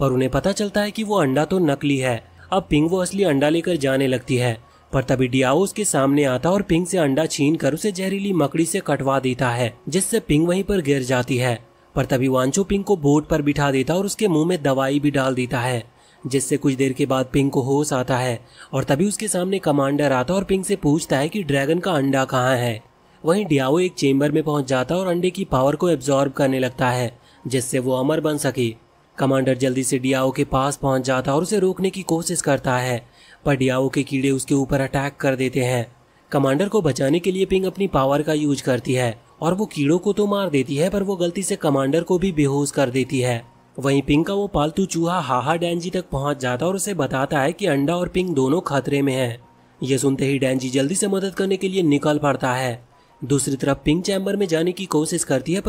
पर उन्हें पता चलता है कि वो अंडा तो नकली है अब पिंग वो असली अंडा लेकर जाने लगती है पर तभी डियाओ उसके सामने आता और पिंग से अंडा छीन कर उसे जहरीली मकड़ी से कटवा देता है जिससे पिंग वहीं पर गिर जाती है पर तभी वांचो पिंग को बोट पर बिठा देता और उसके मुंह में दवाई भी डाल देता है जिससे कुछ देर के बाद पिंग को होश आता है और तभी उसके सामने कमांडर आता और पिंग से पूछता है कि ड्रैगन का अंडा कहाँ है वहीं डियाओ एक चेम्बर में पहुंच जाता और अंडे की पावर को एब्जॉर्ब करने लगता है जिससे वो अमर बन सके कमांडर जल्दी से डियाओ के पास पहुंच जाता और उसे रोकने की कोशिश करता है पर डियाओ के कीड़े उसके ऊपर अटैक कर देते हैं कमांडर को बचाने के लिए पिंग अपनी पावर का यूज करती है और वो कीड़ों को तो मार देती है पर वो गलती से कमांडर को भी बेहोश कर देती है वहीं पिंग का वो पालतू चूहा हाहा डैनजी तक पहुंच जाता और उसे बताता है कि अंडा और पिंग दोनों खतरे में हैं। ये सुनते ही डैनजी जल्दी से मदद करने के लिए निकल पड़ता है दूसरी तरफ पिंग चैम्बर में जाने की कोशिश करती है पर